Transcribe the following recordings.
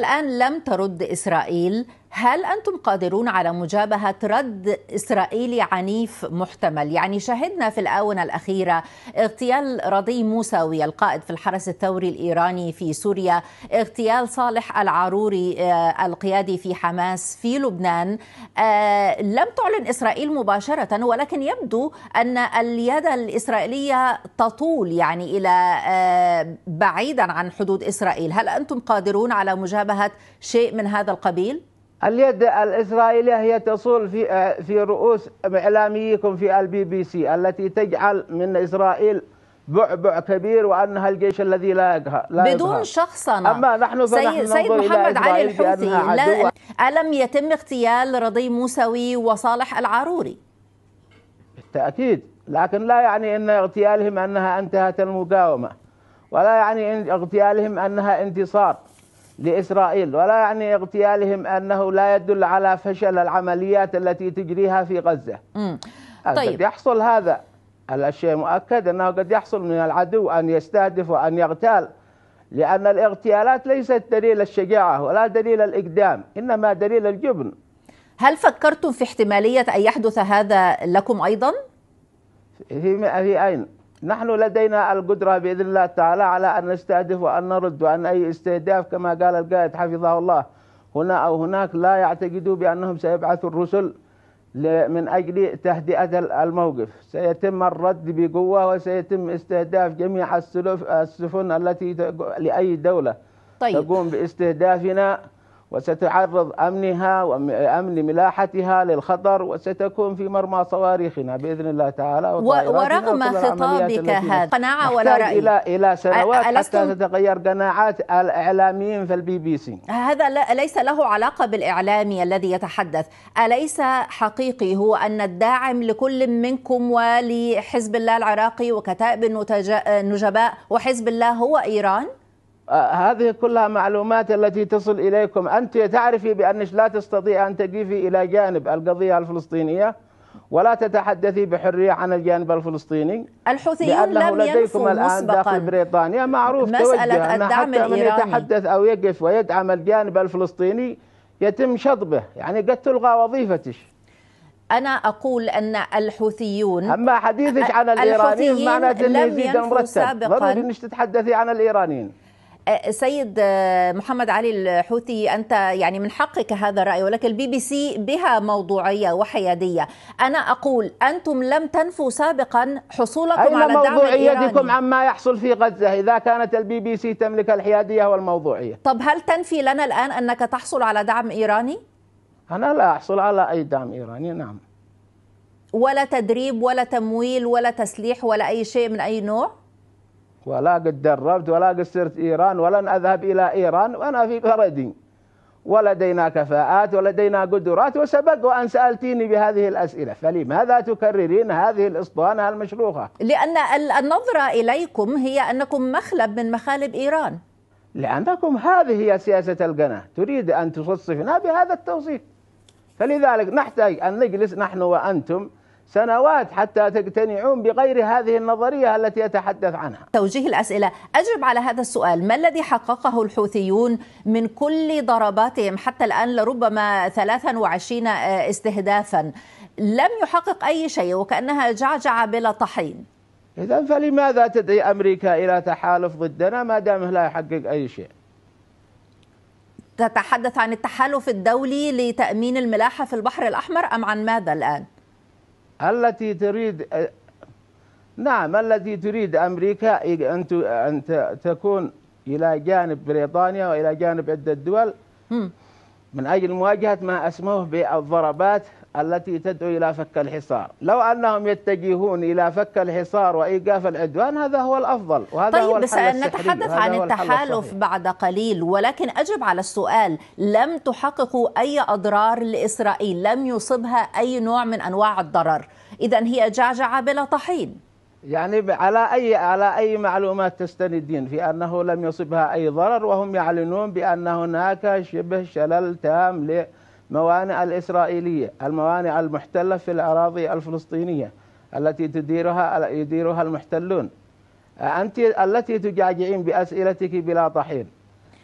الآن لم ترد إسرائيل هل أنتم قادرون على مجابهة رد إسرائيلي عنيف محتمل؟ يعني شهدنا في الآونة الأخيرة اغتيال رضي موسوي القائد في الحرس الثوري الإيراني في سوريا اغتيال صالح العاروري آه، القيادي في حماس في لبنان آه، لم تعلن إسرائيل مباشرة ولكن يبدو أن اليد الإسرائيلية تطول يعني إلى آه، بعيدا عن حدود إسرائيل هل أنتم قادرون على مجابهة شيء من هذا القبيل؟ اليد الإسرائيلية هي تصول في آه، في رؤوس إعلاميكم في البي بي سي التي تجعل من إسرائيل بعبع كبير وانها الجيش الذي لا يقهر بدون شخصنه اما نحن سيد, سيد محمد علي الحوثي لا الم يتم اغتيال رضي موسوي وصالح العروري بالتاكيد لكن لا يعني ان اغتيالهم انها انتهت المقاومه ولا يعني ان اغتيالهم انها انتصار لإسرائيل ولا يعني اغتيالهم أنه لا يدل على فشل العمليات التي تجريها في غزة امم طيب. قد يحصل هذا الشيء مؤكد أنه قد يحصل من العدو أن يستهدف وأن يغتال لأن الاغتيالات ليست دليل الشجاعة ولا دليل الإقدام إنما دليل الجبن هل فكرتم في احتمالية أن يحدث هذا لكم أيضا؟ في, في أين؟ نحن لدينا القدرة بإذن الله تعالى على أن نستهدف وأن نرد وأن أي استهداف كما قال القائد حفظه الله هنا أو هناك لا يعتقدوا بأنهم سيبعثوا الرسل من أجل تهدئة الموقف سيتم الرد بقوة وسيتم استهداف جميع السفن التي لأي دولة طيب. تقوم باستهدافنا وستعرض أمنها وأمن ملاحتها للخطر وستكون في مرمى صواريخنا بإذن الله تعالى ورغم خطابك هذا قناعة ولا رأي إلى إلى سنوات حتى تتغير قناعات الإعلاميين في البي بي سي هذا ليس له علاقة بالإعلامي الذي يتحدث أليس حقيقي هو أن الداعم لكل منكم ولحزب الله العراقي وكتائب النجباء وحزب الله هو إيران؟ هذه كلها معلومات التي تصل إليكم أنت تعرفي بأنك لا تستطيع أن تقفي إلى جانب القضية الفلسطينية ولا تتحدثي بحرية عن الجانب الفلسطيني الحوثيون لم لديكم الآن مسبقا داخل بريطانيا معروف مسألة الدعم حتى الإيراني من يتحدث أو يقف ويدعم الجانب الفلسطيني يتم شطبه يعني قد تلغى وظيفتك أنا أقول أن الحوثيون أما حديثك عن الإيرانيين معناته أنه يزيد المرتب ضروري أنك تتحدثي عن الإيرانيين سيد آه، محمد علي الحوثي انت يعني من حقك هذا الراي ولكن البي بي سي بها موضوعيه وحياديه انا اقول انتم لم تنفوا سابقا حصولكم أين على الدعم موضوعيتكم عما يحصل في غزه اذا كانت البي بي سي تملك الحياديه والموضوعيه طب هل تنفي لنا الان انك تحصل على دعم ايراني انا لا احصل على اي دعم ايراني نعم ولا تدريب ولا تمويل ولا تسليح ولا اي شيء من اي نوع ولا قد دربت ولا قد صرت إيران ولن أذهب إلى إيران وأنا في بلدي ولدينا كفاءات ولدينا قدرات وسبق وأن سألتيني بهذه الأسئلة فلماذا تكررين هذه الإسطوانة المشروخه؟ لأن النظرة إليكم هي أنكم مخلب من مخالب إيران لأنكم هذه هي سياسة القناة تريد أن تصفنا بهذا التوصيف فلذلك نحتاج أن نجلس نحن وأنتم سنوات حتى تقتنعون بغير هذه النظرية التي يتحدث عنها توجيه الأسئلة أجب على هذا السؤال ما الذي حققه الحوثيون من كل ضرباتهم حتى الآن لربما 23 استهدافا لم يحقق أي شيء وكأنها جعجعة بلا طحين إذا فلماذا تدعي أمريكا إلى تحالف ضدنا ما دام لا يحقق أي شيء تتحدث عن التحالف الدولي لتأمين الملاحة في البحر الأحمر أم عن ماذا الآن؟ التي تريد نعم التي تريد أمريكا أن تكون إلى جانب بريطانيا وإلى جانب عدة دول من أجل مواجهة ما أسموه بالضربات التي تدعو إلى فك الحصار لو أنهم يتجهون إلى فك الحصار وإيقاف العدوان هذا هو الأفضل وهذا طيب هو بس نتحدث عن التحالف بعد قليل ولكن أجب على السؤال لم تحققوا أي أضرار لإسرائيل لم يصبها أي نوع من أنواع الضرر إذا هي جعجعة بلا طحين يعني على أي على أي معلومات تستندين في أنه لم يصبها أي ضرر وهم يعلنون بأن هناك شبه شلل تام لموانئ الإسرائيلية الموانئ المحتلة في الأراضي الفلسطينية التي تديرها يديرها المحتلون أنت التي تجاجعين بأسئلتك بلا طحين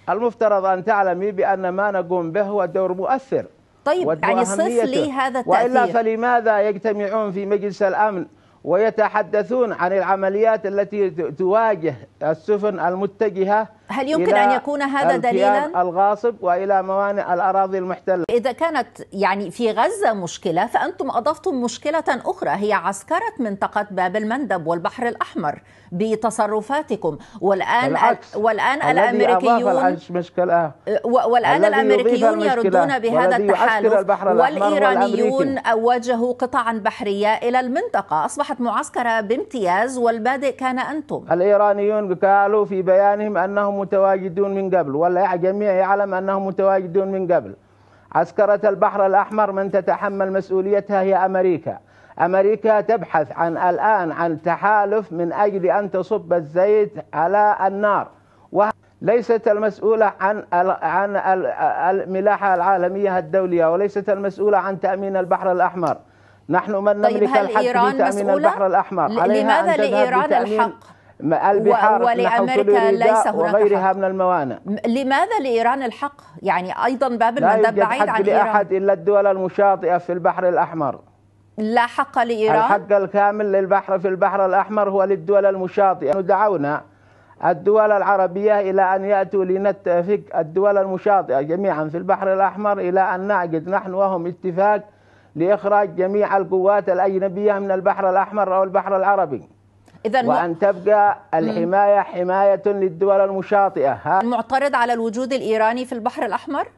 المفترض أن تعلمي بأن ما نقوم به هو دور مؤثر طيب يعني صف لي هذا التأثير وإلا فلماذا يجتمعون في مجلس الأمن ويتحدثون عن العمليات التي تواجه السفن المتجهه هل يمكن أن يكون هذا دليلا؟ الغاصب وإلى موانئ الأراضي المحتلة إذا كانت يعني في غزة مشكلة فأنتم أضفتم مشكلة أخرى هي عسكرة منطقة باب المندب والبحر الأحمر بتصرفاتكم والآن والآن الأمريكيون مشكلة والآن الأمريكيون يردون بهذا التحالف والإيرانيون وجهوا قطعا بحرية إلى المنطقة أصبحت معسكرة بامتياز والبادئ كان أنتم الإيرانيون قالوا في بيانهم أنهم متواجدون من قبل ولا الجميع يعلم أنهم متواجدون من قبل عسكرة البحر الأحمر من تتحمل مسؤوليتها هي أمريكا أمريكا تبحث عن الآن عن تحالف من أجل أن تصب الزيت على النار وليست المسؤولة عن عن الملاحة العالمية الدولية وليست المسؤولة عن تأمين البحر الأحمر نحن من طيب، نملك طيب الحق في تأمين البحر الأحمر لماذا لإيران الحق؟ البحار ولامريكا ليس هناك وغيرها حق. من الموانئ لماذا لايران الحق؟ يعني ايضا باب المندب بعيد عن ايران لا يوجد حق لاحد الا الدول المشاطئه في البحر الاحمر لا حق لايران الحق الكامل للبحر في البحر الاحمر هو للدول المشاطئه دعونا الدول العربيه الى ان ياتوا لنتفق الدول المشاطئه جميعا في البحر الاحمر الى ان نعقد نحن وهم اتفاق لاخراج جميع القوات الاجنبيه من البحر الاحمر او البحر العربي إذا وأن تبقى الحماية حماية للدول المشاطئة ها؟ المعترض على الوجود الإيراني في البحر الأحمر؟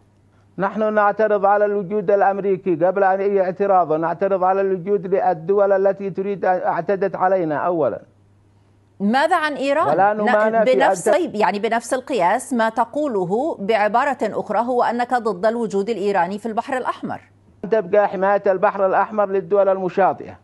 نحن نعترض على الوجود الامريكي قبل ان اي اعتراض نعترض على الوجود للدول التي تريد اعتدت علينا اولا ماذا عن ايران؟ ولا نمانع بنفس طيب يعني بنفس القياس ما تقوله بعباره اخرى هو انك ضد الوجود الايراني في البحر الاحمر. تبقى حمايه البحر الاحمر للدول المشاطئه.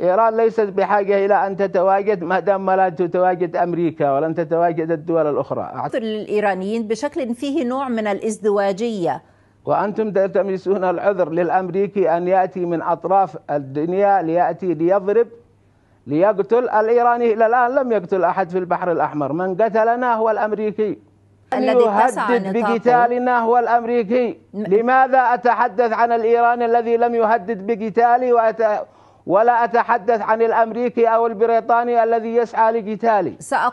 إيران ليست بحاجة إلى أن تتواجد ما دام لا تتواجد أمريكا ولن تتواجد الدول الأخرى للإيرانيين بشكل فيه نوع من الازدواجية وأنتم تلتمسون العذر للأمريكي أن يأتي من أطراف الدنيا ليأتي ليضرب ليقتل الإيراني إلى الآن لم يقتل أحد في البحر الأحمر من قتلنا هو الأمريكي الذي يهدد بقتالنا هو الأمريكي لماذا أتحدث عن الإيراني الذي لم يهدد بقتالي ولا أتحدث عن الأمريكي أو البريطاني الذي يسعى لقتالي